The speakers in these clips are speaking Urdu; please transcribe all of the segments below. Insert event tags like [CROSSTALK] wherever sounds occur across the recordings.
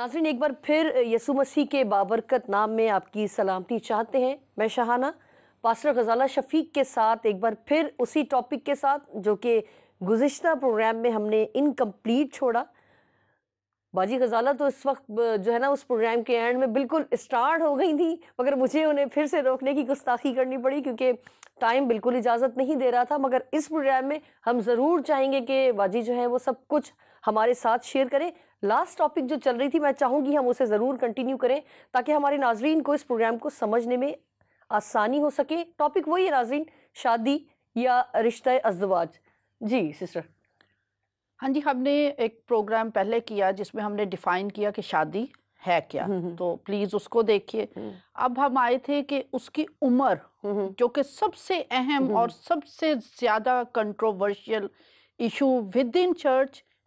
ناظرین ایک بار پھر یسو مسیح کے بابرکت نام میں آپ کی سلامتی چاہتے ہیں میں شہانہ پاسٹر غزالہ شفیق کے ساتھ ایک بار پھر اسی ٹاپک کے ساتھ جو کہ گزشتہ پروگرام میں ہم نے انکمپلیٹ چھوڑا باجی غزالہ تو اس وقت جو ہے نا اس پروگرام کے اینڈ میں بالکل اسٹارٹ ہو گئی تھیں مگر مجھے انہیں پھر سے روکنے کی گستاخی کرنی پڑی کیونکہ ٹائم بالکل اجازت نہیں دے رہا تھا مگر اس پروگرام میں ہم ضرور چاہیں گے کہ باجی جو ہے وہ سب کچھ ہمارے ساتھ شیئر کریں لاسٹ ٹاپک جو چل رہی تھی میں چاہوں گی ہم اسے ضرور کنٹینیو کریں تاکہ ہمارے ناظرین کو اس پروگرام کو سمجھنے میں آسانی ہو سکے ٹاپک وہی ہے ناظرین شادی یا رشتہ ازدواج جی سسٹر ہاں جی ہم نے ایک پروگرام پہلے کیا جس میں ہم نے ڈیفائن کیا کہ شادی ہے کیا تو پلیز اس کو دیکھیے اب ہم آئے تھے کہ اس کی عمر جو کہ سب سے اہم اور سب سے زیادہ controversial issue within church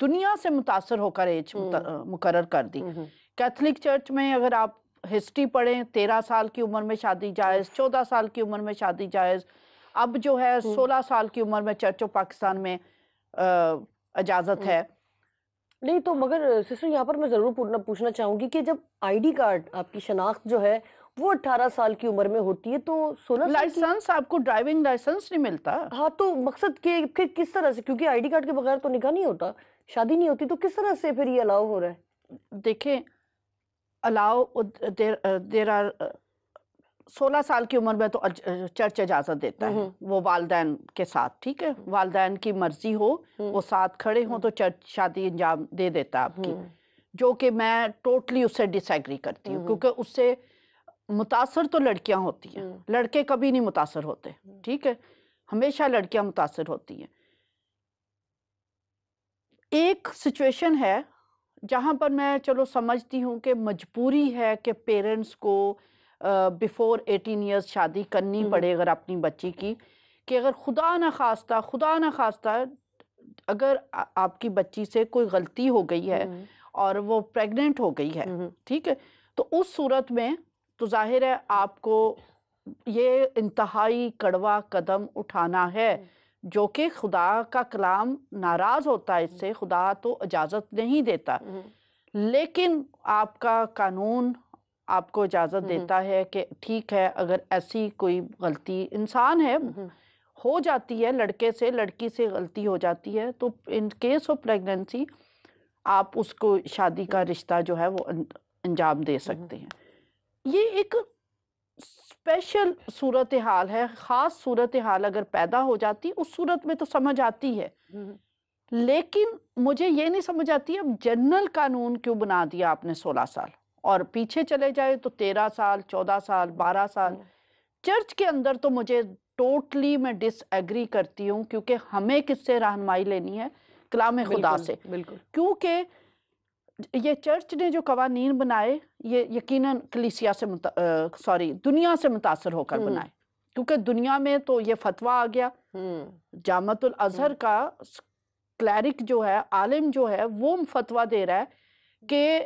دنیا سے متاثر ہو کر ایج مقرر کر دی کیتھلک چرچ میں اگر آپ ہسٹری پڑھیں تیرہ سال کی عمر میں شادی جائز چودہ سال کی عمر میں شادی جائز اب جو ہے سولہ سال کی عمر میں چرچ و پاکستان میں اجازت ہے نہیں تو مگر یہاں پر میں ضرور پوچھنا چاہوں گی کہ جب آئی ڈی کارڈ آپ کی شناخت جو ہے وہ اٹھارہ سال کی عمر میں ہوتی ہے تو سولہ سال لائسنس آپ کو ڈرائیونگ لائسنس نہیں ملتا ہاں تو مقصد کہ کس طرح سے کیونکہ آئی ڈی کارڈ کے بغیر تو نکاح نہیں ہوتا شادی نہیں ہوتی تو کس طرح سے پھر یہ الاؤ ہو رہا ہے دیکھیں الاؤ دیر آر سولہ سال کی عمر میں تو چرچ اجازت دیتا ہے وہ والدین کے ساتھ ٹھیک ہے والدین کی مرضی ہو وہ ساتھ کھڑے ہوں تو چرچ شادی انجام دے دیتا ہے آپ کی جو کہ میں ٹوٹلی اس سے ڈس ایگری کرتی ہوں کیونکہ اس سے متاثر تو لڑکیاں ہوتی ہیں لڑکے کبھی نہیں متاثر ہوتے ٹھیک ہے ہمیشہ لڑکیاں متاثر ہوتی ہیں ایک سچویشن ہے جہاں پر میں چلو سمجھتی ہوں کہ مجبوری ہے کہ پیرنٹس کو بیفور ایٹین ایئرس شادی کرنی پڑے اگر اپنی بچی کی کہ اگر خدا نہ خواستہ خدا نہ خواستہ اگر آپ کی بچی سے کوئی غلطی ہو گئی ہے اور وہ پریگننٹ ہو گئی ہے ٹھیک ہے تو اس صورت میں تو ظاہر ہے آپ کو یہ انتہائی کڑوا قدم اٹھانا ہے جو کہ خدا کا کلام ناراض ہوتا ہے اس سے خدا تو اجازت نہیں دیتا لیکن آپ کا قانون آپ کو اجازت دیتا ہے کہ ٹھیک ہے اگر ایسی کوئی غلطی انسان ہے ہو جاتی ہے لڑکے سے لڑکی سے غلطی ہو جاتی ہے تو ان کیس آف پریگنسی آپ اس کو شادی کا رشتہ جو ہے وہ انجام دے سکتے ہیں یہ ایک اسپیشل صورتحال ہے خاص صورتحال اگر پیدا ہو جاتی اس صورت میں تو سمجھ آتی ہے لیکن مجھے یہ نہیں سمجھ آتی اب جنرل قانون کیوں بنا دیا آپ نے سولہ سال اور پیچھے چلے جائے تو تیرہ سال چودہ سال بارہ سال چرچ کے اندر تو مجھے ٹوٹلی میں ڈس ایگری کرتی ہوں کیونکہ ہمیں کس سے رہنمائی لینی ہے کلام خدا سے بالکل کیونکہ یہ چرچ نے جو قوانین بنائے یہ یقیناً کلیسیا سے سوری دنیا سے متاثر ہو کر بنائے کیونکہ دنیا میں تو یہ فتویٰ آ گیا جامت الاظہر کا کلیرک جو ہے عالم جو ہے وہ فتویٰ دے رہا ہے کہ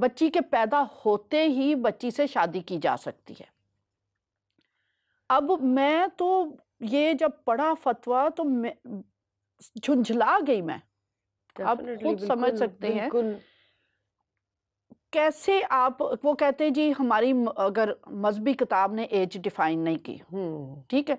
بچی کے پیدا ہوتے ہی بچی سے شادی کی جا سکتی ہے اب میں تو یہ جب پڑھا فتویٰ تو جھنجھلا گئی میں آپ خود سمجھ سکتے ہیں کیسے آپ وہ کہتے ہیں جی ہماری اگر مذہبی کتاب نے ایج ڈیفائن نہیں کی ٹھیک ہے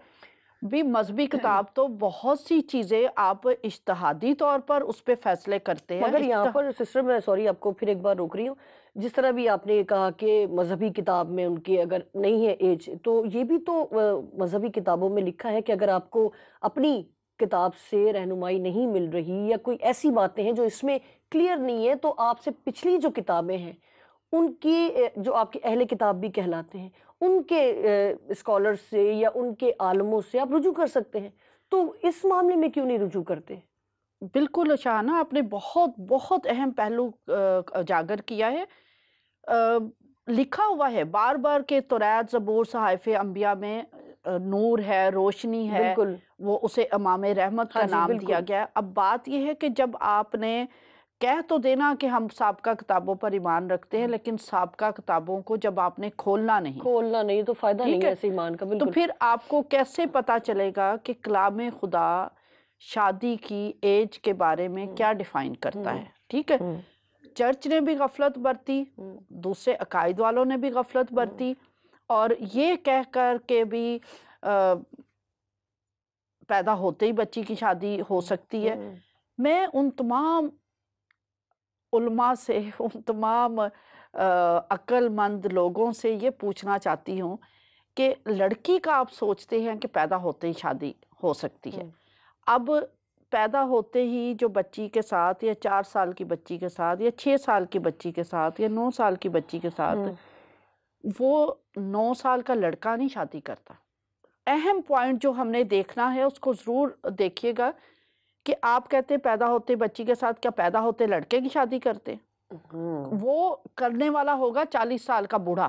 بھی مذہبی ہاں۔ کتاب تو بہت سی چیزیں آپ اشتہادی طور پر اس پہ فیصلے کرتے ہیں مگر یہاں پر سسٹر میں سوری آپ کو پھر ایک بار روک رہی ہوں جس طرح بھی آپ نے کہا کہ مذہبی کتاب میں ان کی اگر نہیں ہے ایج تو یہ بھی تو مذہبی کتابوں میں لکھا ہے کہ اگر آپ کو اپنی کتاب سے رہنمائی نہیں مل رہی یا کوئی ایسی باتیں ہیں جو اس میں کلیئر نہیں ہے تو آپ سے پچھلی جو کتابیں ہیں ان کی جو آپ کے اہل کتاب بھی کہلاتے ہیں ان کے اسکالر سے یا ان کے عالموں سے آپ رجوع کر سکتے ہیں تو اس معاملے میں کیوں نہیں رجوع کرتے بالکل اچانا آپ نے بہت بہت اہم پہلو اجاگر کیا ہے لکھا ہوا ہے بار بار کے توریت زبور صحائف انبیاء میں نور ہے روشنی ہے بالکل وہ اسے امام رحمت کا ہاں جی، نام دیا گیا اب بات یہ ہے کہ جب آپ نے کہہ تو دینا کہ ہم سابقہ کتابوں پر ایمان رکھتے ہیں ہاں۔ لیکن سابقہ کتابوں کو جب آپ نے کھولنا نہیں کھولنا نہیں تو فائدہ نہیں ہے ایسے ایمان کا تو پھر آپ کو کیسے پتا چلے گا کہ کلام خدا شادی کی ایج کے بارے میں ہاں۔ کیا ڈیفائن کرتا ہے ٹھیک ہے چرچ نے بھی غفلت برتی دوسرے عقائد والوں نے بھی غفلت برتی اور یہ کہہ کر کے بھی پیدا ہوتے ہی بچی کی شادی ہو سکتی ہے میں ان تمام علماء سے ان تمام مند لوگوں سے یہ پوچھنا چاہتی ہوں کہ لڑکی کا آپ سوچتے ہیں کہ پیدا ہوتے ہی شادی ہو سکتی ہے اب پیدا ہوتے ہی جو بچی کے ساتھ یا چار سال کی بچی کے ساتھ یا چھ سال کی بچی کے ساتھ یا نو سال کی بچی کے ساتھ وہ نو سال کا لڑکا نہیں شادی کرتا اہم پوائنٹ جو ہم نے دیکھنا ہے اس کو ضرور دیکھیے گا کہ آپ کہتے ہیں پیدا ہوتے بچی کے ساتھ کیا پیدا ہوتے لڑکے کی شادی کرتے وہ کرنے والا ہوگا چالیس سال کا بوڑھا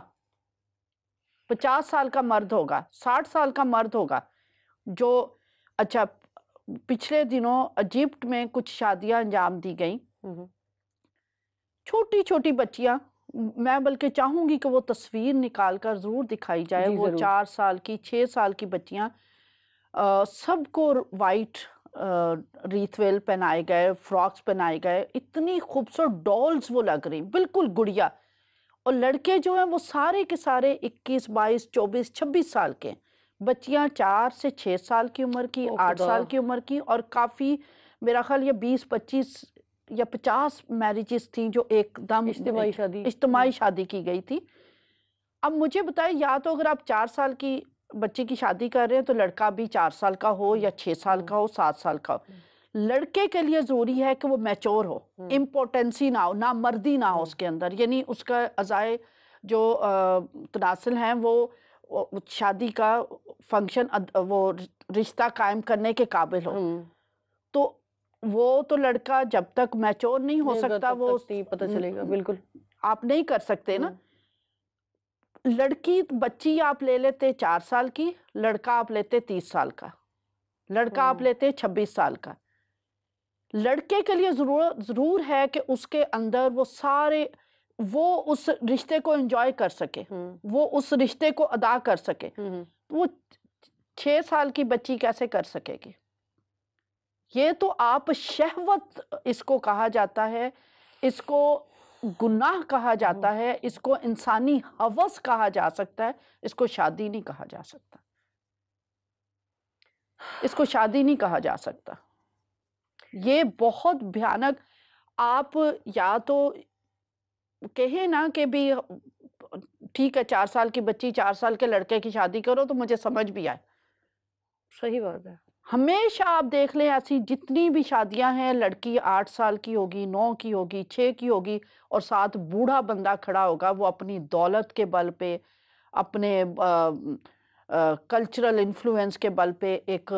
پچاس سال کا مرد ہوگا ساٹھ سال کا مرد ہوگا جو اچھا پچھلے دنوں ایجپٹ میں کچھ شادیاں انجام دی گئیں چھوٹی چھوٹی بچیاں میں بلکہ چاہوں گی کہ وہ تصویر نکال کر ضرور دکھائی جائے جی، وہ چار سال کی چھ سال کی بچیاں سب کو وائٹ ریت ویل پہنائے گئے فراکس پہنائے گئے اتنی خوبصورت ڈالز وہ لگ رہی بالکل گڑیا اور لڑکے جو ہیں وہ سارے کے سارے اکیس بائیس چوبیس چھبیس سال کے ہیں بچیاں چار سے چھ سال کی عمر کی آٹھ سال کی عمر کی اور کافی میرا خیال یہ بیس پچیس یا پچاس میرجز تھیں جو ایک دم اجتماعی شادی اجتماعی ہاں. شادی کی گئی تھی اب مجھے بتائیں یا تو اگر آپ چار سال کی بچے کی شادی کر رہے ہیں تو لڑکا بھی چار سال کا ہو یا چھ سال کا ہو سات سال کا ہو لڑکے کے لیے ضروری ہے کہ وہ میچور ہو امپورٹنسی ہاں. نہ ہو نہ مردی نہ ہو ہاں. اس کے اندر یعنی اس کا ازائے جو تناسل ہیں وہ شادی کا فنکشن وہ رشتہ قائم کرنے کے قابل ہو وہ تو لڑکا جب تک میچور نہیں ہو سکتا وہ پتہ چلے گا بالکل آپ نہیں کر سکتے نا ہاں۔ لڑکی بچی آپ لے لیتے چار سال کی لڑکا آپ لیتے تیس سال کا لڑکا آپ ہاں۔ لیتے چھبیس سال کا لڑکے کے لیے ضرور ہے کہ اس کے اندر وہ سارے وہ اس رشتے کو انجوائے کر سکے ہاں۔ وہ اس رشتے کو ادا کر سکے وہ چھ سال کی بچی کیسے کر سکے گی یہ تو آپ شہوت اس کو کہا جاتا ہے اس کو گناہ کہا جاتا ہے اس کو انسانی حوث کہا جا سکتا ہے اس کو شادی نہیں کہا جا سکتا اس کو شادی نہیں کہا جا سکتا یہ بہت بھیانک آپ یا تو کہیں نا کہ بھی ٹھیک ہے چار سال کی بچی چار سال کے لڑکے کی شادی کرو تو مجھے سمجھ بھی آئے صحیح بات ہے ہمیشہ آپ دیکھ لیں ایسی جتنی بھی شادیاں ہیں لڑکی آٹھ سال کی ہوگی نو کی ہوگی چھ کی ہوگی اور ساتھ بوڑھا بندہ کھڑا ہوگا وہ اپنی دولت کے بل پہ اپنے کلچرل انفلوئنس کے بل پہ ایک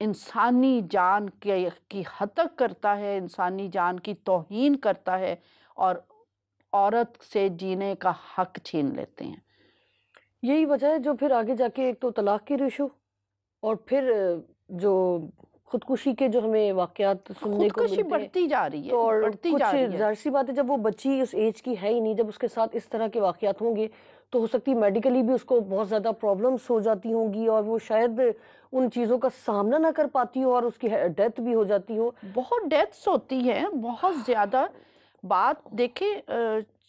انسانی جان کی حتق کرتا ہے انسانی جان کی توہین کرتا ہے اور عورت سے جینے کا حق چھین لیتے ہیں یہی وجہ ہے جو پھر آگے جا کے ایک تو طلاق کی ریشو اور پھر جو خودکشی کے جو ہمیں واقعات سننے کو بڑھتی جا رہی ہے اور کچھ ظاہر سی بات ہے جب وہ بچی اس ایج کی ہے ہی نہیں جب اس کے ساتھ اس طرح کے واقعات ہوں گے تو ہو سکتی میڈیکلی بھی اس کو بہت زیادہ پرابلمس ہو جاتی ہوں گی اور وہ شاید ان چیزوں کا سامنا نہ کر پاتی ہو اور اس کی ڈیتھ بھی ہو جاتی ہو بہت ڈیتھس ہوتی ہیں بہت زیادہ بات دیکھیں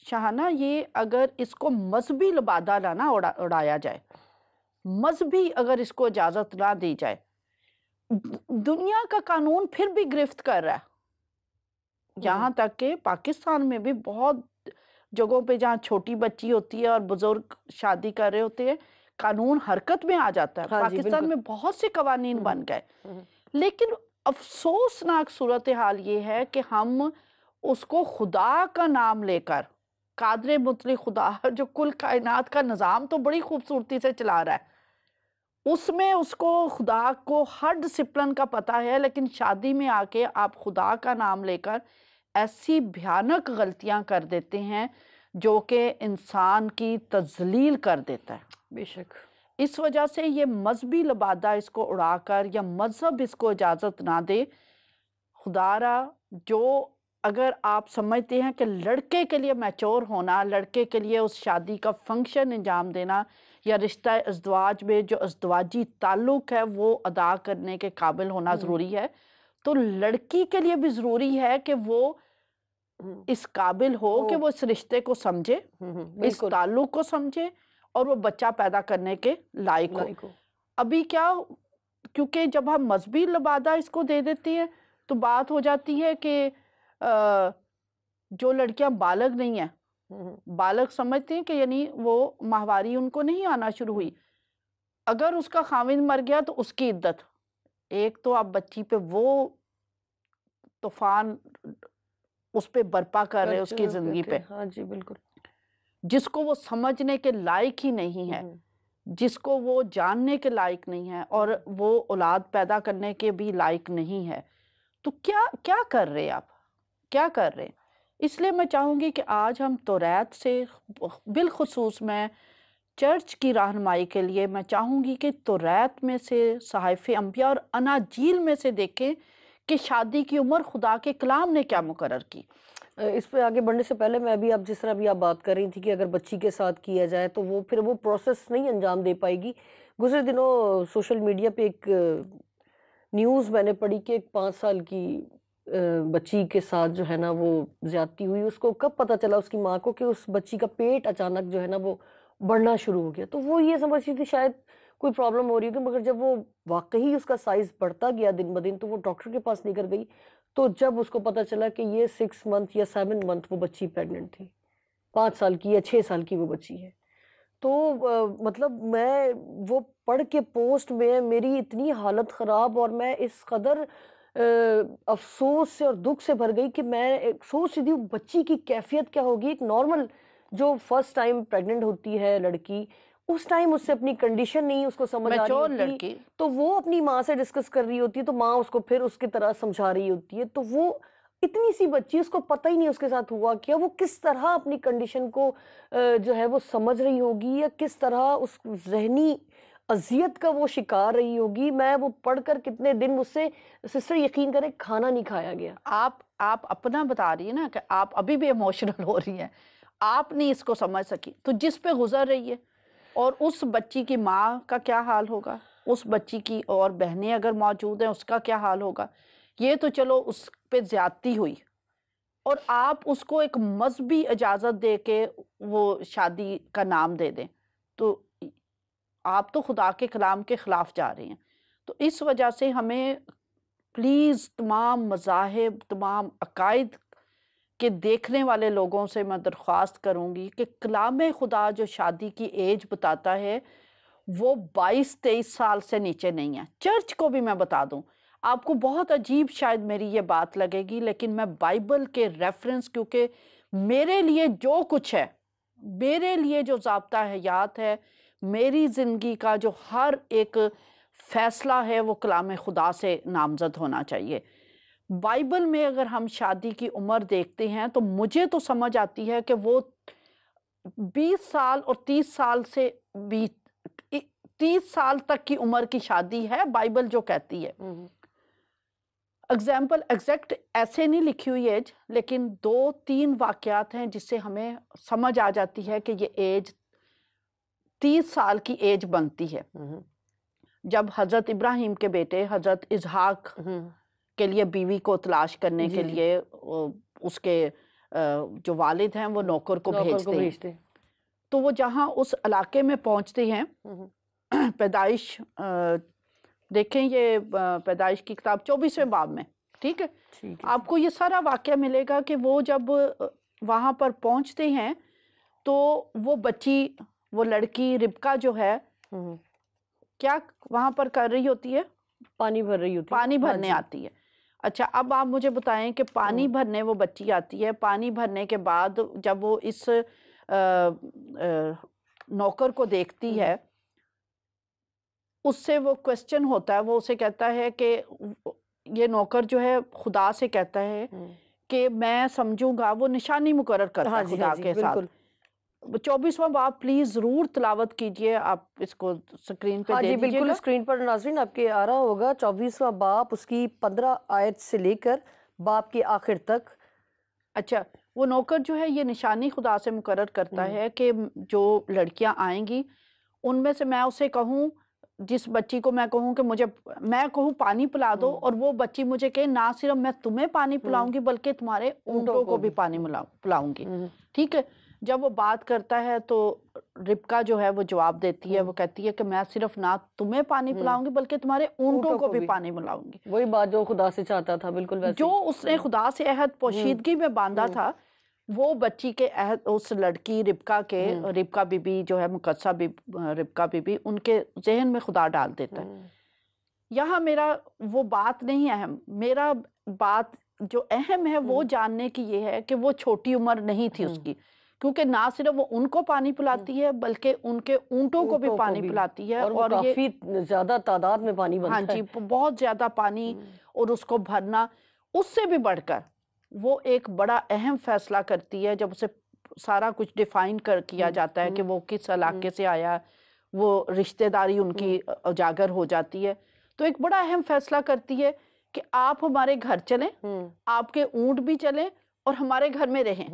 شہانہ یہ اگر اس کو مذہبی لبادہ نہ اڑایا جائے مذہبی اگر اس کو اجازت نہ دی جائے دنیا کا قانون پھر بھی گرفت کر رہا ہے یہاں تک کہ پاکستان میں بھی بہت جگہوں پہ جہاں چھوٹی بچی ہوتی ہے اور بزرگ شادی کر رہے ہوتے ہیں قانون حرکت میں آ جاتا ہے ہاں جی، پاکستان میں بہت سے قوانین بن گئے لیکن افسوسناک صورتحال یہ ہے کہ ہم اس کو خدا کا نام لے کر قادر مطلق خدا جو کل کائنات کا نظام تو بڑی خوبصورتی سے چلا رہا ہے اس میں اس کو خدا کو ہر ڈسپلن کا پتہ ہے لیکن شادی میں آ کے آپ خدا کا نام لے کر ایسی بھیانک غلطیاں کر دیتے ہیں جو کہ انسان کی تزلیل کر دیتا ہے بے شک اس وجہ سے یہ مذہبی لبادہ اس کو اڑا کر یا مذہب اس کو اجازت نہ دے خدا را جو اگر آپ سمجھتے ہیں کہ لڑکے کے لیے میچور ہونا لڑکے کے لیے اس شادی کا فنکشن انجام دینا یا رشتہ ازدواج میں جو ازدواجی تعلق ہے وہ ادا کرنے کے قابل ہونا ضروری ہے تو لڑکی کے لیے بھی ضروری ہے کہ وہ اس قابل ہو کہ وہ اس رشتے کو سمجھے اس تعلق کو سمجھے اور وہ بچہ پیدا کرنے کے لائق ہو ابھی کیا کیونکہ جب ہم مذہبی لبادہ اس کو دے دیتی ہیں تو بات ہو جاتی ہے کہ جو لڑکیاں بالغ نہیں ہیں بالک سمجھتے ہیں کہ یعنی وہ ماہواری ان کو نہیں آنا شروع ہوئی اگر اس کا خامد مر گیا تو اس کی عدت ایک تو آپ بچی پہ وہ اس پہ برپا کر رہے اس کی زندگی پہ ہاں جی بالکل جس کو وہ سمجھنے کے لائق ہی نہیں ہے جس کو وہ جاننے کے لائق نہیں ہے اور وہ اولاد پیدا کرنے کے بھی لائق نہیں ہے تو کیا کر رہے آپ کیا کر رہے ہیں اس لیے میں چاہوں گی کہ آج ہم توریت سے بالخصوص میں چرچ کی رہنمائی کے لیے میں چاہوں گی کہ توریت میں سے صحائف انبیاء اور اناجیل میں سے دیکھیں کہ شادی کی عمر خدا کے کلام نے کیا مقرر کی اس پہ آگے بڑھنے سے پہلے میں ابھی اب جس طرح بھی آپ بات کر رہی تھی کہ اگر بچی کے ساتھ کیا جائے تو وہ پھر وہ پروسیس نہیں انجام دے پائے گی گزرے دنوں سوشل میڈیا پہ ایک نیوز میں نے پڑھی کہ ایک پانچ سال کی بچی کے ساتھ جو ہے نا وہ زیادتی ہوئی اس کو کب پتہ چلا اس کی ماں کو کہ اس بچی کا پیٹ اچانک جو ہے نا وہ بڑھنا شروع ہو گیا تو وہ یہ سمجھتی تھی شاید کوئی پرابلم ہو رہی ہوگی مگر جب وہ واقعی اس کا سائز بڑھتا گیا دن بہ دن تو وہ ڈاکٹر کے پاس لے کر گئی تو جب اس کو پتہ چلا کہ یہ سکس منتھ یا سیون منتھ وہ بچی پریگننٹ تھی پانچ سال کی یا چھ سال کی وہ بچی ہے تو مطلب میں وہ پڑھ کے پوسٹ میں میری اتنی حالت خراب اور میں اس قدر افسوس سے اور دکھ سے بھر گئی کہ میں سوچ بچی کی کیفیت کیا ہوگی ایک نارمل جو فرسٹ ہوتی ہے لڑکی اس اس ٹائم سے اپنی کنڈیشن نہیں اس کو رہی ہوتی تو وہ اپنی ماں سے ڈسکس کر رہی ہوتی ہے تو ماں اس کو پھر اس کی طرح سمجھا رہی ہوتی ہے تو وہ اتنی سی بچی اس کو پتہ ہی نہیں اس کے ساتھ ہوا کیا وہ کس طرح اپنی کنڈیشن کو جو ہے وہ سمجھ رہی ہوگی یا کس طرح اس ذہنی اذیت کا وہ شکار رہی ہوگی میں وہ پڑھ کر کتنے دن مجھ سے یقین کرے کھانا نہیں کھایا گیا آپ آپ اپنا بتا رہی ہیں نا کہ آپ ابھی بھی ایموشنل ہو رہی ہیں آپ نہیں اس کو سمجھ سکی تو جس پہ گزر رہی ہے اور اس بچی کی ماں کا کیا حال ہوگا اس بچی کی اور بہنیں اگر موجود ہیں اس کا کیا حال ہوگا یہ تو چلو اس پہ زیادتی ہوئی اور آپ اس کو ایک مذہبی اجازت دے کے وہ شادی کا نام دے دیں تو آپ تو خدا کے کلام کے خلاف جا رہے ہیں تو اس وجہ سے ہمیں پلیز تمام مذاہب تمام عقائد کے دیکھنے والے لوگوں سے میں درخواست کروں گی کہ کلام خدا جو شادی کی ایج بتاتا ہے وہ بائیس تیئیس سال سے نیچے نہیں ہے چرچ کو بھی میں بتا دوں آپ کو بہت عجیب شاید میری یہ بات لگے گی لیکن میں بائبل کے ریفرنس کیونکہ میرے لیے جو کچھ ہے میرے لیے جو ضابطہ حیات ہے میری زندگی کا جو ہر ایک فیصلہ ہے وہ کلام خدا سے نامزد ہونا چاہیے بائبل میں اگر ہم شادی کی عمر دیکھتے ہیں تو مجھے تو سمجھ آتی ہے کہ وہ بیس سال اور تیس سال سے تیس سال تک کی عمر کی شادی ہے بائبل جو کہتی ہے اگزامپل اگزیکٹ ایسے نہیں لکھی ہوئی ایج لیکن دو تین واقعات ہیں جس سے ہمیں سمجھ آ جاتی ہے کہ یہ ایج تیس سال کی ایج بنتی ہے جب حضرت ابراہیم کے بیٹے حضرت اظہاق کے لیے بیوی کو تلاش کرنے کے جی۔ لیے اس کے جو والد ہیں وہ نوکر کو بھیجتے ہیں تو وہ جہاں اس علاقے میں پہنچتے ہیں [CLEARS THROAT] پیدائش دیکھیں یہ پیدائش کی کتاب چوبیسویں باب میں ٹھیک ہے آپ کو یہ سارا واقعہ ملے گا کہ وہ جب وہاں پر پہنچتے ہیں تو وہ بچی وہ لڑکی ربکا جو ہے کیا وہاں پر کر رہی ہوتی ہے پانی پانی بھر رہی ہوتی ہے ہاں بھرنے جی۔ آتی اچھا اب آپ مجھے بتائیں کہ پانی بھرنے وہ بچی آتی ہے پانی بھرنے کے بعد جب وہ اس نوکر کو دیکھتی ہے اس سے وہ کوشچن ہوتا ہے وہ اسے کہتا ہے کہ یہ نوکر جو ہے خدا سے کہتا ہے کہ میں سمجھوں گا وہ نشانی مقرر کرتا ہے ہاں جی، خدا ہاں جی، کے ساتھ چوبیسواں باپ پلیز ضرور تلاوت کیجئے آپ اس کو سکرین ہاں جی، پر ناظرین آپ کے ہوگا باپ اس کی پندرہ آیت سے لے کر باپ کے آخر تک اچھا وہ نوکر جو ہے یہ نشانی خدا سے مقرر کرتا ہے کہ جو لڑکیاں آئیں گی ان میں سے میں اسے کہوں جس بچی کو میں کہوں کہ مجھے میں کہوں پانی پلا دو اور وہ بچی مجھے کہ نہ صرف میں تمہیں پانی پلاؤں گی بلکہ تمہارے اونٹوں کو بھی پانی پلاؤں گی ٹھیک ہے جب وہ بات کرتا ہے تو ربکا جو ہے وہ جواب دیتی ہے وہ کہتی ہے کہ میں صرف نہ تمہیں پانی پلاؤں گی بلکہ تمہارے اونٹوں کو بھی پانی پلاؤں گی وہی بات جو خدا سے چاہتا تھا جو اس نے خدا سے عہد پوشیدگی میں باندھا تھا وہ بچی کے اس لڑکی ربکا کے ربکا بی بی جو ہے مقدسہ ربکا بی بی ان کے ذہن میں خدا ڈال دیتا ہے یہاں میرا وہ بات نہیں اہم میرا بات جو اہم ہے وہ جاننے کی یہ ہے کہ وہ چھوٹی عمر نہیں تھی اس کی کیونکہ نہ صرف وہ ان کو پانی پلاتی ہے بلکہ ان کے اونٹوں کو بھی پانی پلاتی ہے اور کافی زیادہ تعداد میں پانی بنتا ہاں ہے ہاں جی بہت زیادہ پانی اور اس کو بھرنا اس سے بھی بڑھ کر وہ ایک بڑا اہم فیصلہ کرتی ہے جب اسے سارا کچھ ڈیفائن کر کیا جاتا ہے کہ وہ کس علاقے سے آیا وہ رشتہ داری ان کی اجاگر ہو جاتی ہے تو ایک بڑا اہم فیصلہ کرتی ہے کہ آپ ہمارے گھر چلیں آپ کے اونٹ بھی چلیں اور ہمارے گھر میں رہیں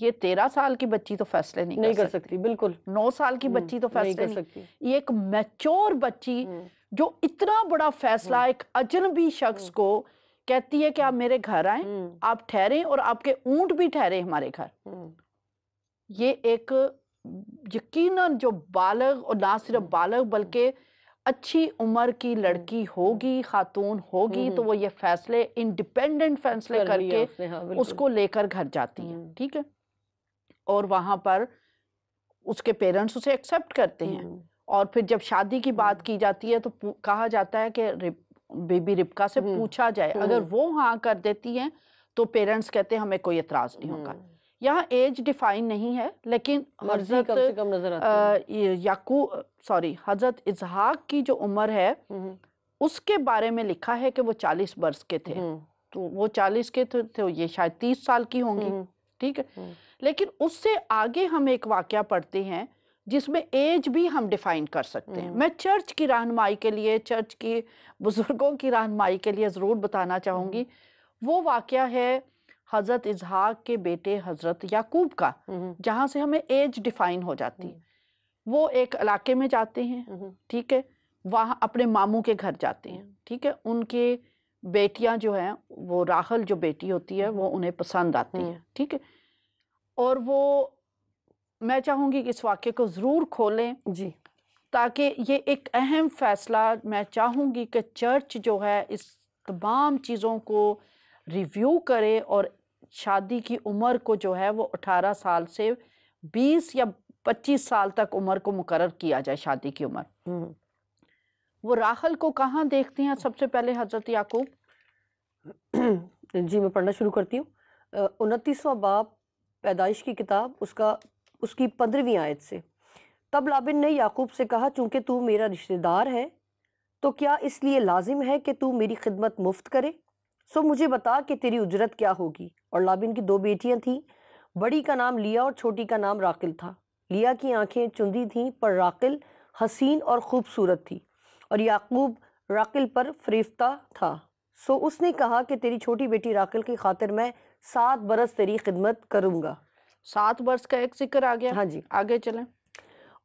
یہ تیرہ سال کی بچی تو فیصلے نہیں کر سکتی بالکل نو سال کی بچی تو فیصلے نہیں کر سکتی یہ ایک میچور بچی جو اتنا بڑا فیصلہ ایک اجنبی شخص کو کہتی ہے کہ آپ میرے گھر آئیں آپ ٹھہریں اور آپ کے اونٹ بھی ٹھہرے ہمارے گھر یہ ایک یقیناً جو بالغ اور نہ صرف بالغ بلکہ اچھی عمر کی لڑکی ہوگی خاتون ہوگی تو وہ یہ فیصلے انڈیپینڈنٹ فیصلے کر کے ہاں، اس کو لے کر گھر جاتی ہیں ٹھیک ہے اور وہاں پر اس کے پیرنٹس اسے ایکسپٹ کرتے ہیں اور پھر جب شادی کی بات کی جاتی ہے تو کہا جاتا ہے کہ بی بی ربکا سے پوچھا جائے اگر وہ ہاں کر دیتی ہیں تو پیرنٹس کہتے ہیں ہمیں کوئی اعتراض نہیں ہوگا یہاں ایج ڈیفائن نہیں ہے لیکن یقو سوری حضرت اظہاق کی جو عمر ہے اس کے بارے میں لکھا ہے کہ وہ چالیس برس کے تھے تو وہ چالیس کے تھے یہ شاید تیس سال کی ہوں گی ٹھیک ہے لیکن اس سے آگے ہم ایک واقعہ پڑھتے ہیں جس میں ایج بھی ہم ڈیفائن کر سکتے ہیں میں چرچ کی رہنمائی کے لیے چرچ کی بزرگوں کی رہنمائی کے لیے ضرور بتانا چاہوں گی وہ واقعہ ہے حضرت اظہاق کے بیٹے حضرت یعقوب کا جہاں سے ہمیں ایج ڈیفائن ہو جاتی وہ ایک علاقے میں جاتے ہیں ٹھیک ہے وہاں اپنے ماموں کے گھر جاتے ہیں ٹھیک ہے ان کے بیٹیاں جو ہیں وہ راہل جو بیٹی ہوتی ہے وہ انہیں پسند آتی ہیں ٹھیک ہے اور وہ میں چاہوں گی کہ اس واقعے کو ضرور کھولیں جی تاکہ یہ ایک اہم فیصلہ میں چاہوں گی کہ چرچ جو ہے اس تمام چیزوں کو ریویو کرے اور شادی کی عمر کو جو ہے وہ اٹھارہ سال سے بیس یا پچیس سال تک عمر کو مقرر کیا جائے شادی کی عمر وہ راہل کو کہاں دیکھتے ہیں سب سے پہلے حضرت یعقوب جی میں پڑھنا شروع کرتی ہوں انتیسواں باب پیدائش کی کتاب اس کا اس کی پندرہویں آیت سے تب لابن نے یعقوب سے کہا چونکہ تو میرا رشتہ دار ہے تو کیا اس لیے لازم ہے کہ تو میری خدمت مفت کرے سو مجھے بتا کہ تیری اجرت کیا ہوگی اور لابن کی دو بیٹیاں تھیں بڑی کا نام لیا اور چھوٹی کا نام راکل تھا لیا کی آنکھیں چندی تھیں پر راکل حسین اور خوبصورت تھی اور یعقوب راقل راکل پر فریفتہ تھا سو اس نے کہا کہ تیری چھوٹی بیٹی راکل کی خاطر میں سات برس تیری خدمت کروں گا سات برس کا ایک ذکر آ گیا ہاں جی آگے چلیں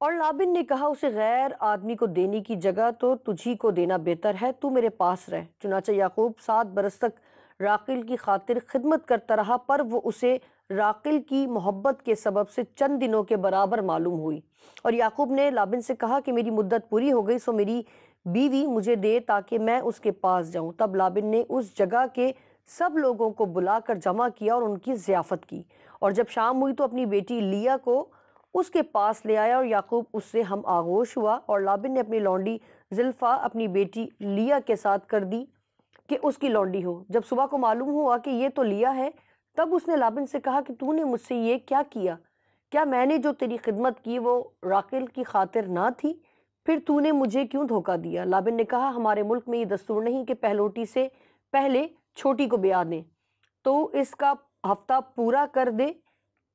اور لابن نے کہا اسے غیر آدمی کو دینے کی جگہ تو تجھی کو دینا بہتر ہے تو میرے پاس رہ چنانچہ یعقوب سات برس تک راقل کی خاطر خدمت کرتا رہا پر وہ اسے راقل کی محبت کے سبب سے چند دنوں کے برابر معلوم ہوئی اور یعقوب نے لابن سے کہا کہ میری مدت پوری ہو گئی سو میری بیوی مجھے دے تاکہ میں اس کے پاس جاؤں تب لابن نے اس جگہ کے سب لوگوں کو بلا کر جمع کیا اور ان کی ضیافت کی اور جب شام ہوئی تو اپنی بیٹی لیا کو اس کے پاس لے آیا اور یعقوب اس سے ہم آغوش ہوا اور لابن نے اپنی لونڈی زلفہ اپنی بیٹی لیا کے ساتھ کر دی کہ اس کی لونڈی ہو جب صبح کو معلوم ہوا کہ یہ تو لیا ہے تب اس نے لابن سے کہا کہ تو نے مجھ سے یہ کیا کیا میں نے جو تیری خدمت کی وہ راکل کی خاطر نہ تھی پھر تو نے مجھے کیوں دھوکہ دیا لابن نے کہا ہمارے ملک میں یہ دستور نہیں کہ پہلوٹی سے پہلے چھوٹی کو بیا دیں تو اس کا ہفتہ پورا کر دے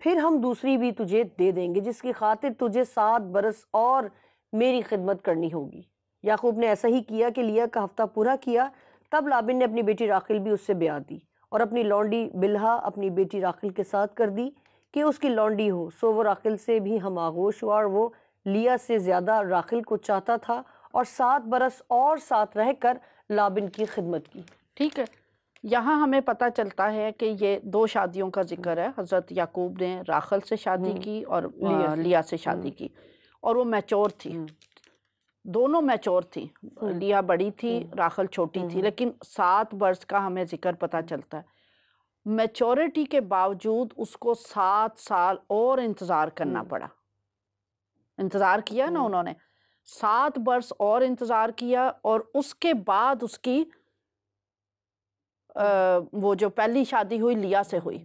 پھر ہم دوسری بھی تجھے دے دیں گے جس کی خاطر تجھے سات برس اور میری خدمت کرنی ہوگی یاقوب نے ایسا ہی کیا کہ لیا کا ہفتہ پورا کیا تب لابن نے اپنی بیٹی راخل بھی اس سے بیا دی اور اپنی لونڈی بلہا اپنی بیٹی راخل کے ساتھ کر دی کہ اس کی لونڈی ہو سو وہ راخل سے بھی ہم آغوش ہوا اور وہ لیا سے زیادہ راخل کو چاہتا تھا اور سات برس اور ساتھ رہ کر لابن کی خدمت کی ٹھیک ہے یہاں ہمیں پتہ چلتا ہے کہ یہ دو شادیوں کا ہاں۔ ذکر ہے حضرت یعقوب نے راخل سے شادی ہاں۔ کی اور لیا سے ہاں۔ شادی کی اور وہ میچور تھی دونوں میچور تھی لیا بڑی تھی راخل چھوٹی تھی لیکن سات برس کا ہمیں ذکر پتہ چلتا ہے میچورٹی کے باوجود اس کو سات سال اور انتظار کرنا پڑا انتظار کیا نا انہوں نے سات برس اور انتظار کیا اور اس کے بعد اس کی وہ جو پہلی شادی ہوئی لیا سے ہوئی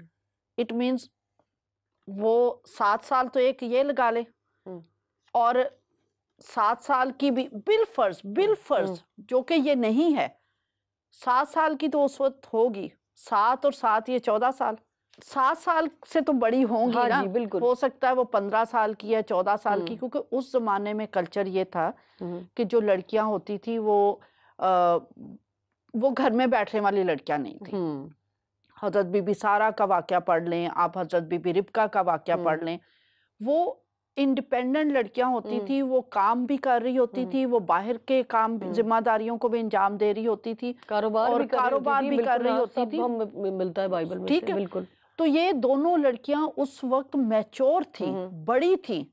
اٹ مینس وہ سات سال تو ایک یہ لگا لے اور سات سال کی بھی جو کہ یہ نہیں ہے سات سال کی تو اس وقت ہوگی سات اور سات یہ چودہ سال سات سال سے تو بڑی ہوں گی ہاں جی، بالکل ہو سکتا ہے وہ پندرہ سال کی ہے چودہ سال کی کیونکہ اس زمانے میں کلچر یہ تھا کہ جو لڑکیاں ہوتی تھی وہ وہ گھر میں بیٹھنے والی لڑکیاں نہیں تھیں حضرت بی بی سارا کا واقعہ پڑھ لیں آپ حضرت بی بی ربکا کا واقعہ پڑھ لیں وہ انڈیپینڈنٹ لڑکیاں ہوتی تھیں وہ کام بھی کر رہی ہوتی تھی وہ باہر کے کام ذمہ داریوں کو بھی انجام دے رہی ہوتی تھی کاروبار بھی کر رہی ہوتی تھی ہاں، ملتا ہے میں ٹھیک ہے بالکل تو یہ دونوں لڑکیاں اس وقت میچور تھیں بڑی تھی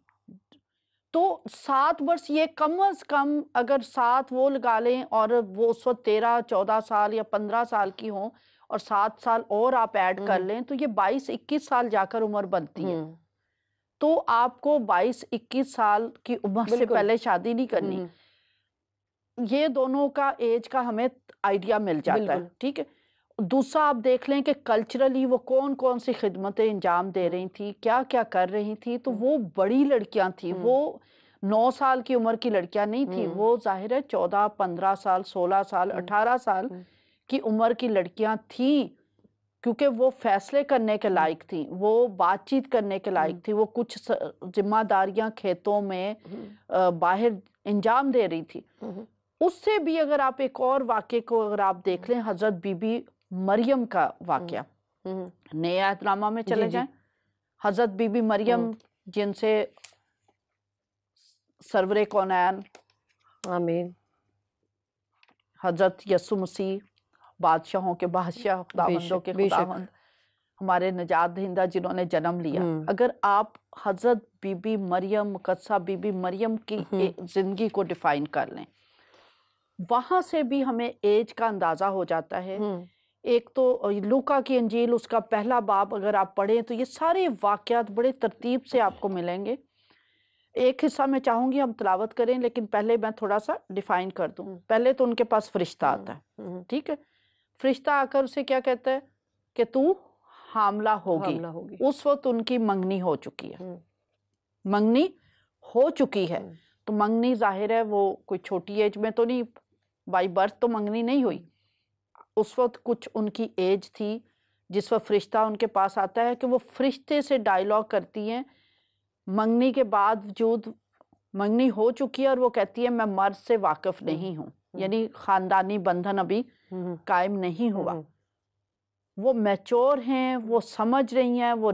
تو سات برس یہ کم از کم اگر سات وہ لگا لیں اور وہ اس وقت تیرہ چودہ سال یا پندرہ سال کی ہوں اور سات سال اور آپ ایڈ کر لیں تو یہ بائیس اکیس سال جا کر عمر بنتی ہے تو آپ کو بائیس اکیس سال کی عمر سے پہلے شادی نہیں کرنی یہ دونوں کا ایج کا ہمیں آئیڈیا مل جاتا ہے ٹھیک ہے دوسرا آپ دیکھ لیں کہ کلچرلی وہ کون کون سی خدمتیں انجام دے رہی تھیں کیا کیا کر رہی تھیں تو وہ بڑی لڑکیاں تھیں وہ نو سال کی عمر کی لڑکیاں نہیں تھیں وہ ظاہر ہے چودہ پندرہ سال سولہ سال اٹھارہ سال کی عمر کی لڑکیاں تھیں کیونکہ وہ فیصلے کرنے کے لائق تھیں وہ بات چیت کرنے کے لائق تھی وہ کچھ ذمہ داریاں کھیتوں میں باہر انجام دے رہی تھی اس سے بھی اگر آپ ایک اور واقعے کو اگر آپ دیکھ لیں حضرت بی بی مریم کا واقعہ نئے احترامہ میں جی، چلے جی۔ جائیں حضرت بی بی مریم جن سے سرور کونین آمین حضرت یسو مسیح بادشاہوں کے بادشاہ کے ہمارے نجات دہندہ جنہوں نے جنم لیا اگر آپ حضرت بی بی مریم مقدسہ بی بی مریم کی زندگی کو ڈیفائن کر لیں وہاں سے بھی ہمیں ایج کا اندازہ ہو جاتا ہے ایک تو لوکا کی انجیل اس کا پہلا باب اگر آپ پڑھیں تو یہ سارے واقعات بڑے ترتیب سے آپ کو ملیں گے ایک حصہ میں چاہوں گی ہم تلاوت کریں لیکن پہلے میں تھوڑا سا ڈیفائن کر دوں پہلے تو ان کے پاس فرشتہ آتا ہے ٹھیک ہے فرشتہ آ کر اسے کیا کہتا ہے کہ تو حاملہ ہوگی ہوگی اس وقت ان کی منگنی ہو چکی ہے منگنی ہو چکی ہے تو منگنی ظاہر ہے وہ کوئی چھوٹی ایج میں تو نہیں بائی برتھ تو منگنی نہیں ہوئی اس وقت کچھ ان کی ایج تھی جس وقت فرشتہ ان کے پاس آتا ہے کہ وہ فرشتے سے ڈائلاگ کرتی ہیں منگنی کے بعد وجود منگنی ہو چکی ہے اور وہ کہتی ہے میں مرض سے واقف نہیں ہوں یعنی خاندانی بندھن ابھی قائم نہیں ہوا وہ میچور ہیں وہ سمجھ رہی ہیں وہ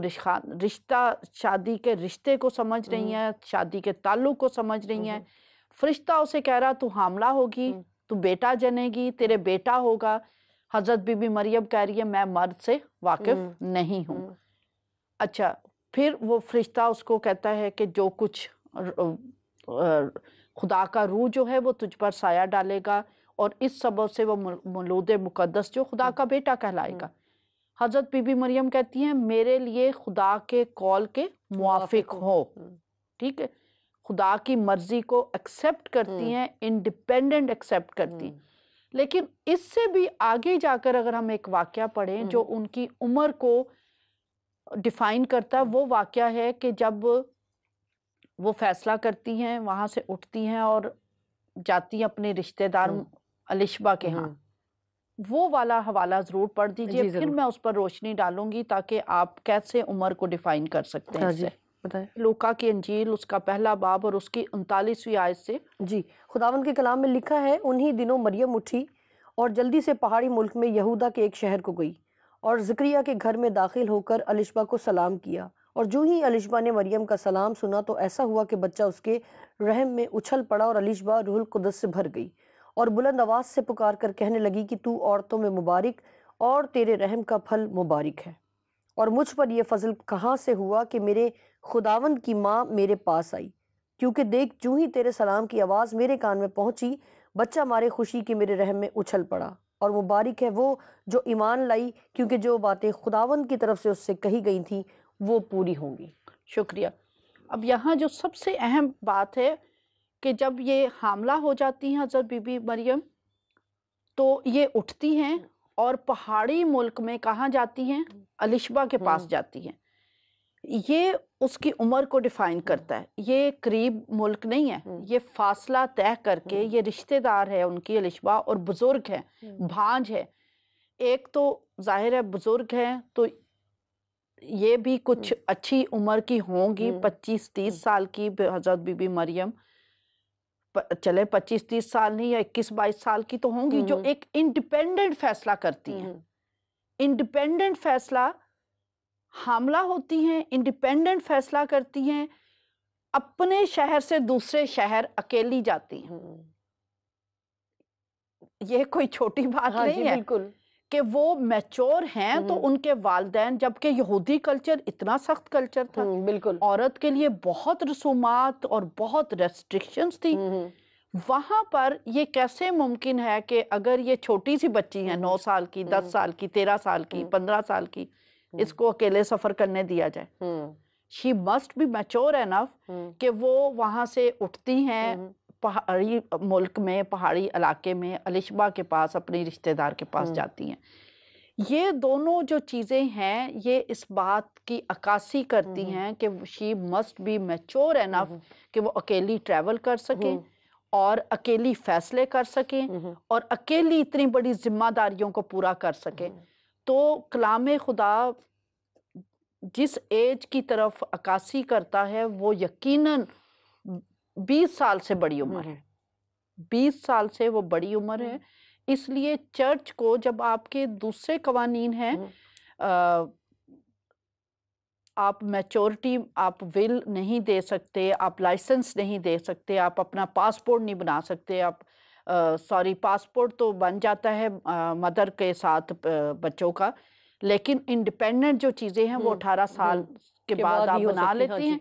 رشتہ شادی کے رشتے کو سمجھ رہی ہیں شادی کے تعلق کو سمجھ رہی ہیں فرشتہ اسے کہہ رہا تو حاملہ ہوگی تو بیٹا جنے گی تیرے بیٹا ہوگا حضرت بی بی مریم کہہ رہی ہے میں مرد سے واقف نہیں ہوں اچھا پھر وہ فرشتہ اس کو کہتا ہے کہ جو کچھ خدا کا روح جو ہے وہ تجھ پر سایہ ڈالے گا اور اس سبب سے وہ مولود مقدس جو خدا کا بیٹا کہلائے گا حضرت بی بی مریم کہتی ہیں میرے لیے خدا کے کال کے موافق ہو ٹھیک ہے خدا کی مرضی کو ایکسیپٹ کرتی ہیں انڈیپینڈنٹ ایکسیپٹ کرتی ہیں لیکن اس سے بھی آگے جا کر اگر ہم ایک واقعہ پڑھیں جو ان کی عمر کو ڈیفائن کرتا ہے وہ واقعہ ہے کہ جب وہ فیصلہ کرتی ہیں وہاں سے اٹھتی ہیں اور جاتی ہیں اپنے رشتہ دار علشبہ کے ہاں وہ والا حوالہ ضرور پڑھ دیجئے جی، پھر میں اس پر روشنی ڈالوں گی تاکہ آپ کیسے عمر کو ڈیفائن کر سکتے ہیں ہاں بتائیں لوکا کی انجیل اس کا پہلا باب اور اس کی انتالیسویں آیت سے جی خداون کے کلام میں لکھا ہے انہی دنوں مریم اٹھی اور جلدی سے پہاڑی ملک میں یہودا کے ایک شہر کو گئی اور ذکریہ کے گھر میں داخل ہو کر علشبہ کو سلام کیا اور جو ہی علشبہ نے مریم کا سلام سنا تو ایسا ہوا کہ بچہ اس کے رحم میں اچھل پڑا اور علشبہ روح القدس سے بھر گئی اور بلند آواز سے پکار کر کہنے لگی کہ تو عورتوں میں مبارک اور تیرے رحم کا پھل مبارک ہے اور مجھ پر یہ فضل کہاں سے ہوا کہ میرے خداون کی ماں میرے پاس آئی کیونکہ دیکھ جو ہی تیرے سلام کی آواز میرے کان میں پہنچی بچہ مارے خوشی کی میرے رحم میں اچھل پڑا اور وہ ہے وہ جو ایمان لائی کیونکہ جو باتیں خداون کی طرف سے اس سے کہی گئی تھیں وہ پوری ہوں گی شکریہ اب یہاں جو سب سے اہم بات ہے کہ جب یہ حاملہ ہو جاتی ہیں حضرت بی بی مریم تو یہ اٹھتی ہیں اور پہاڑی ملک میں کہاں جاتی ہیں علشبہ کے پاس جاتی ہیں یہ اس کی عمر کو ڈیفائن کرتا ہے یہ قریب ملک نہیں ہے یہ فاصلہ طے کر کے یہ رشتہ دار ہے ان کی علشبا اور بزرگ ہے بھانج ہے ایک تو ظاہر ہے بزرگ ہیں تو یہ بھی کچھ اچھی عمر کی ہوں گی پچیس تیس سال کی حضرت بی بی مریم چلے پچیس تیس سال نہیں یا اکیس بائیس سال کی تو ہوں گی جو ایک انڈیپینڈنٹ فیصلہ کرتی ہیں انڈیپینڈنٹ فیصلہ حاملہ ہوتی ہیں انڈیپینڈنٹ فیصلہ کرتی ہیں اپنے شہر سے دوسرے شہر اکیلی جاتی ہیں یہ کوئی چھوٹی بات ہاں، جی، نہیں ہے کہ وہ میچور ہیں تو ان کے والدین جبکہ یہودی کلچر اتنا سخت کلچر تھا بالکل عورت کے لیے بہت رسومات اور بہت ریسٹرکشنز تھی وہاں پر یہ کیسے ممکن ہے کہ اگر یہ چھوٹی سی بچی ہیں نو سال کی دس سال کی تیرہ سال کی پندرہ سال کی اس کو اکیلے سفر کرنے دیا جائے she must be mature enough کہ وہ وہاں سے اٹھتی ہیں پہاڑی ملک میں پہاڑی علاقے میں الشبا کے پاس اپنی رشتہ دار کے پاس جاتی ہیں یہ دونوں جو چیزیں ہیں یہ اس بات کی عکاسی کرتی ہیں کہ she must be mature enough کہ وہ اکیلی ٹریول کر سکیں اور اکیلی فیصلے کر سکیں اور اکیلی اتنی بڑی ذمہ داریوں کو پورا کر سکیں تو کلام خدا جس ایج کی طرف عکاسی کرتا ہے وہ یقیناً بیس سال سے بڑی عمر ہے بیس سال سے وہ بڑی عمر ہے اس لیے چرچ کو جب آپ کے دوسرے قوانین ہیں آپ میچورٹی آپ ول نہیں دے سکتے آپ لائسنس نہیں دے سکتے آپ اپنا پاسپورٹ نہیں بنا سکتے آپ سوری پاسپورٹ تو بن جاتا ہے مدر کے ساتھ بچوں کا لیکن انڈیپینڈنٹ جو چیزیں ہیں وہ اٹھارہ سال کے بعد آپ بنا ہاں لیتی جی۔ ہیں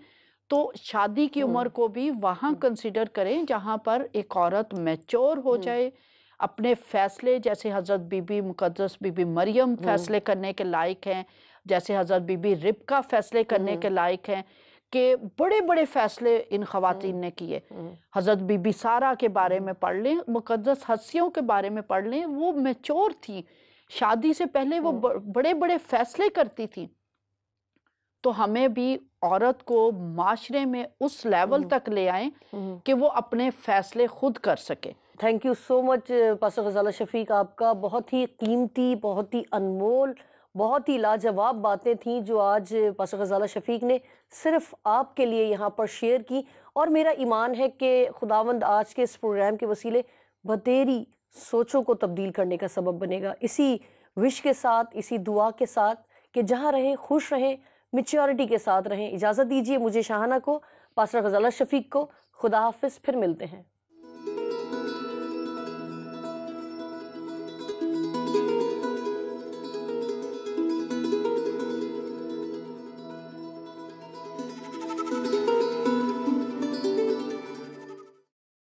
تو شادی کی عمر کو بھی وہاں کنسیڈر کریں جہاں پر ایک عورت میچور ہو جائے اپنے فیصلے جیسے حضرت بی بی مقدس بی بی مریم فیصلے کرنے کے لائق ہیں جیسے حضرت بی بی ربکہ فیصلے کرنے کے لائق ہیں کے بڑے بڑے فیصلے ان خواتین نے کیے حضرت بی بی کے بارے میں پڑھ لیں مقدس حسیوں کے بارے میں پڑھ لیں وہ میچور تھی شادی سے پہلے وہ بڑے بڑے فیصلے کرتی تھی تو ہمیں بھی عورت کو معاشرے میں اس لیول تک لے آئیں کہ وہ اپنے فیصلے خود کر سکے thank you so much Ghazala Shafiq آپ کا بہت ہی قیمتی بہت ہی انمول بہت ہی لاجواب باتیں تھیں جو آج پاسر غزالہ شفیق نے صرف آپ کے لیے یہاں پر شیئر کی اور میرا ایمان ہے کہ خداوند آج کے اس پروگرام کے وسیلے بتیری سوچوں کو تبدیل کرنے کا سبب بنے گا اسی وش کے ساتھ اسی دعا کے ساتھ کہ جہاں رہیں خوش رہیں میچیورٹی کے ساتھ رہیں اجازت دیجیے مجھے شاہانہ کو پاسر غزالہ شفیق کو خدا حافظ پھر ملتے ہیں